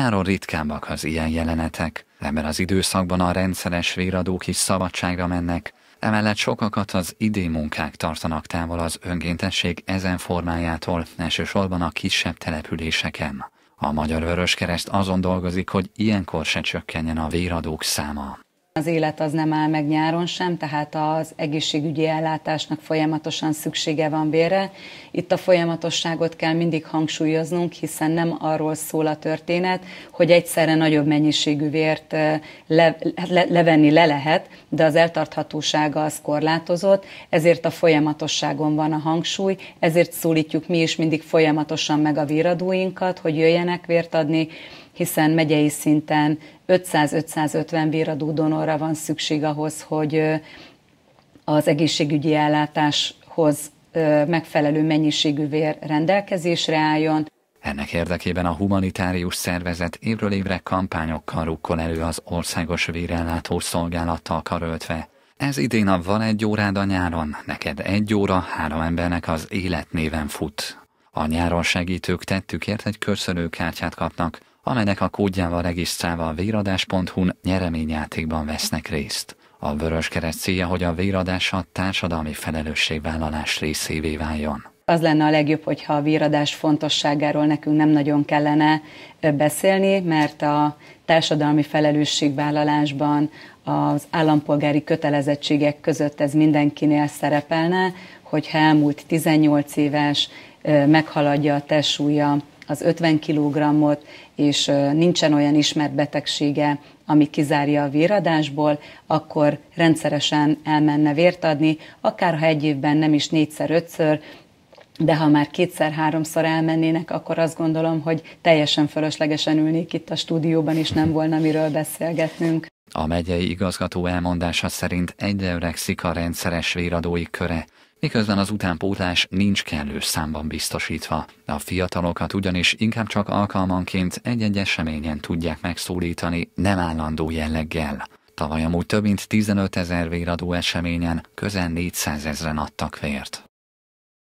Nyáron ritkábbak az ilyen jelenetek, ebben az időszakban a rendszeres véradók is szabadságra mennek, emellett sokakat az idén munkák tartanak távol az önkéntesség ezen formájától, elsősorban a kisebb településeken. A Magyar Vöröskereszt azon dolgozik, hogy ilyenkor se csökkenjen a véradók száma. Az élet az nem áll meg nyáron sem, tehát az egészségügyi ellátásnak folyamatosan szüksége van vére. Itt a folyamatosságot kell mindig hangsúlyoznunk, hiszen nem arról szól a történet, hogy egyszerre nagyobb mennyiségű vért eh, le, le, levenni le lehet, de az eltarthatósága az korlátozott, ezért a folyamatosságon van a hangsúly, ezért szólítjuk mi is mindig folyamatosan meg a víradóinkat, hogy jöjjenek vért adni, hiszen megyei szinten 500-550 véradó donorra van szükség ahhoz, hogy az egészségügyi ellátáshoz megfelelő mennyiségű vér rendelkezésre álljon. Ennek érdekében a humanitárius szervezet évről évre kampányokkal rukkol elő az országos vérellátó szolgálattal karöltve. Ez idén a Van egy órád a nyáron, neked egy óra három embernek az élet néven fut. A nyáron segítők tettükért egy köszönőkártyát kapnak, amelynek a kódjával regisztrálva a véradás.hu-n nyereményjátékban vesznek részt. A vörös keres célja, hogy a véradás a társadalmi felelősségvállalás részévé váljon. Az lenne a legjobb, hogyha a véradás fontosságáról nekünk nem nagyon kellene beszélni, mert a társadalmi felelősségvállalásban az állampolgári kötelezettségek között ez mindenkinél szerepelne, hogyha elmúlt 18 éves meghaladja a testsúlya az 50 kg-ot, és nincsen olyan ismert betegsége, ami kizárja a véradásból, akkor rendszeresen elmenne vért adni, akár ha egy évben nem is négyszer, ötször, de ha már kétszer-háromszor elmennének, akkor azt gondolom, hogy teljesen fölöslegesen ülnék itt a stúdióban, és nem volna miről beszélgetnünk. A megyei igazgató elmondása szerint egyre öregszik a rendszeres véradói köre, miközben az utánpótlás nincs kellő számban biztosítva. A fiatalokat ugyanis inkább csak alkalmanként egy-egy eseményen tudják megszólítani nem állandó jelleggel. Tavaly amúgy több mint 15 ezer véradó eseményen közel 400 ezeren adtak vért.